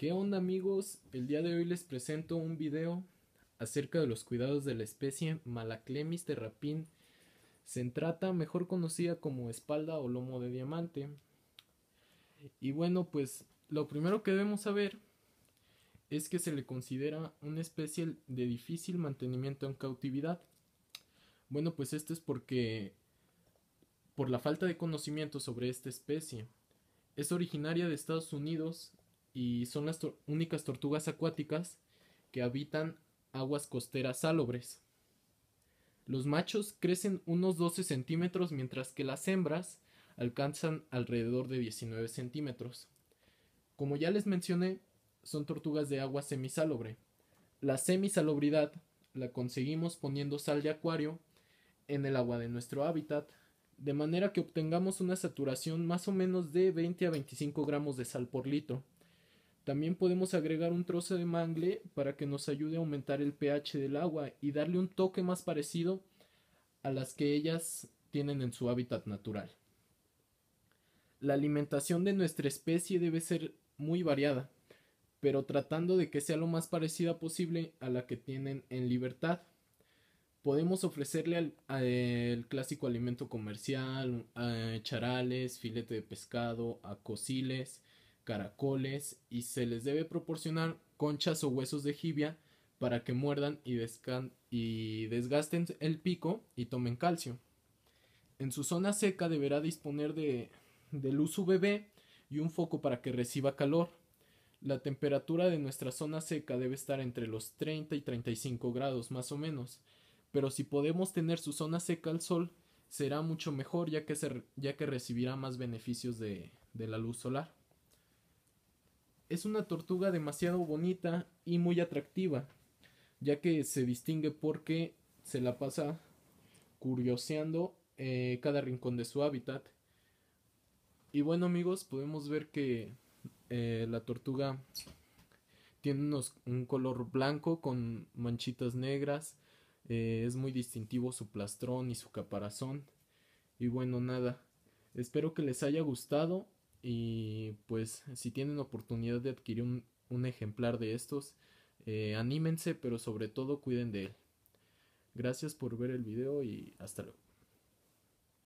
¿Qué onda amigos? El día de hoy les presento un video acerca de los cuidados de la especie Malaclemis terrapin centrata, mejor conocida como espalda o lomo de diamante. Y bueno, pues lo primero que debemos saber es que se le considera una especie de difícil mantenimiento en cautividad. Bueno, pues esto es porque por la falta de conocimiento sobre esta especie. Es originaria de Estados Unidos y son las únicas tortugas acuáticas que habitan aguas costeras salobres. Los machos crecen unos 12 centímetros mientras que las hembras alcanzan alrededor de 19 centímetros. Como ya les mencioné, son tortugas de agua semisálobre. La semisalobridad la conseguimos poniendo sal de acuario en el agua de nuestro hábitat, de manera que obtengamos una saturación más o menos de 20 a 25 gramos de sal por litro. También podemos agregar un trozo de mangle para que nos ayude a aumentar el pH del agua y darle un toque más parecido a las que ellas tienen en su hábitat natural. La alimentación de nuestra especie debe ser muy variada, pero tratando de que sea lo más parecida posible a la que tienen en libertad. Podemos ofrecerle al, el clásico alimento comercial, eh, charales, filete de pescado, acosiles, caracoles y se les debe proporcionar conchas o huesos de jibia para que muerdan y, y desgasten el pico y tomen calcio. En su zona seca deberá disponer de, luz UVB y un foco para que reciba calor. La temperatura de nuestra zona seca debe estar entre los 30 y 35 grados más o menos, pero si podemos tener su zona seca al sol, será mucho mejor ya que, ya que recibirá más beneficios de la luz solar es una tortuga demasiado bonita y muy atractiva, ya que se distingue porque se la pasa curioseando eh, cada rincón de su hábitat. Y bueno amigos, podemos ver que eh, la tortuga tiene un color blanco con manchitas negras. Eh, es muy distintivo su plastrón y su caparazón. Y bueno, nada. Espero que les haya gustado y pues si tienen oportunidad de adquirir un, ejemplar de estos, eh, anímense, pero sobre todo cuiden de él. Gracias por ver el video y hasta luego.